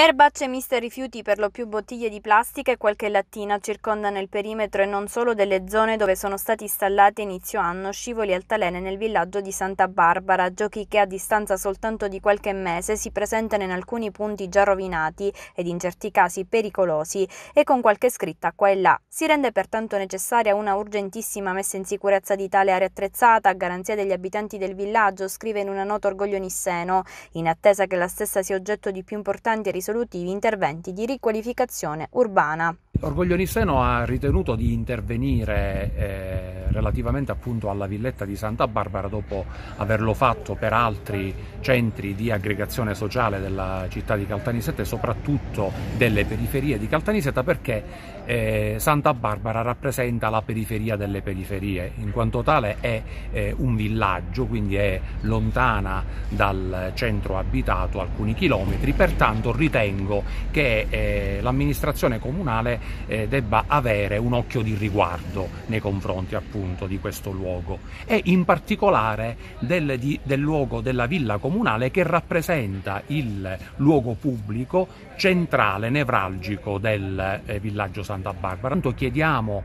Erbacce miste rifiuti per lo più bottiglie di plastica e qualche lattina circondano il perimetro e non solo delle zone dove sono stati installati inizio anno scivoli altalene nel villaggio di Santa Barbara, giochi che a distanza soltanto di qualche mese si presentano in alcuni punti già rovinati ed in certi casi pericolosi e con qualche scritta qua e là. Si rende pertanto necessaria una urgentissima messa in sicurezza di tale area attrezzata a garanzia degli abitanti del villaggio, scrive in una nota Orgoglio Nisseno, in attesa che la stessa sia oggetto di più importanti risorse risolutivi interventi di riqualificazione urbana. Orgoglionisseno no, ha ritenuto di intervenire eh, relativamente appunto alla villetta di Santa Barbara dopo averlo fatto per altri centri di aggregazione sociale della città di Caltanissetta e soprattutto delle periferie di Caltanissetta perché eh, Santa Barbara rappresenta la periferia delle periferie, in quanto tale è eh, un villaggio, quindi è lontana dal centro abitato alcuni chilometri, pertanto ritengo che eh, l'amministrazione comunale eh, debba avere un occhio di riguardo nei confronti appunto di questo luogo e in particolare del, di, del luogo della villa comunale che rappresenta il luogo pubblico centrale, nevralgico del eh, villaggio Santa Barbara. Intanto chiediamo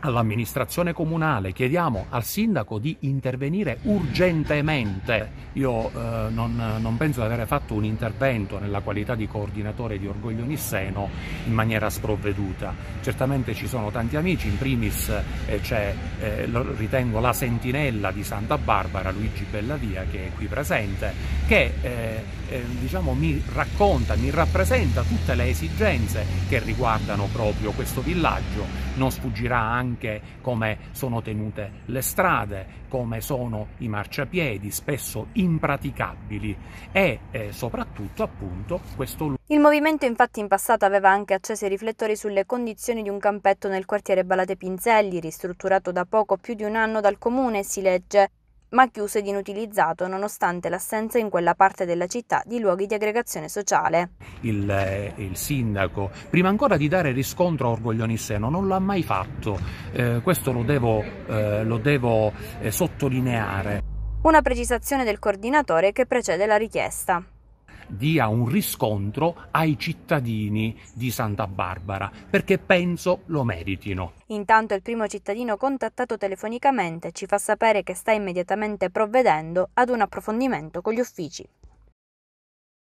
all'amministrazione comunale, chiediamo al sindaco di intervenire urgentemente. Io eh, non, non, penso di aver fatto un intervento nella qualità di coordinatore di Orgoglio Nisseno in maniera sprovveduta. Certamente ci sono tanti amici, in primis eh, c'è, eh, ritengo, la sentinella di Santa Barbara, Luigi Bellavia, che è qui presente, che eh, eh, diciamo, mi racconta, mi rappresenta tutte le esigenze che riguardano proprio questo villaggio. Non sfuggirà anche come sono tenute le strade, come sono i marciapiedi, spesso impraticabili, e eh, soprattutto appunto questo luogo. il movimento infatti in passato aveva anche acceso i riflettori sulle condizioni di un campetto nel quartiere Balate Pinzelli, ristrutturato da poco più di un anno dal comune, si legge ma chiuso ed inutilizzato nonostante l'assenza in quella parte della città di luoghi di aggregazione sociale. Il, eh, il sindaco, prima ancora di dare riscontro a Orgoglionisseno, non l'ha mai fatto, eh, questo lo devo, eh, lo devo eh, sottolineare. Una precisazione del coordinatore che precede la richiesta dia un riscontro ai cittadini di Santa Barbara, perché penso lo meritino. Intanto il primo cittadino contattato telefonicamente ci fa sapere che sta immediatamente provvedendo ad un approfondimento con gli uffici.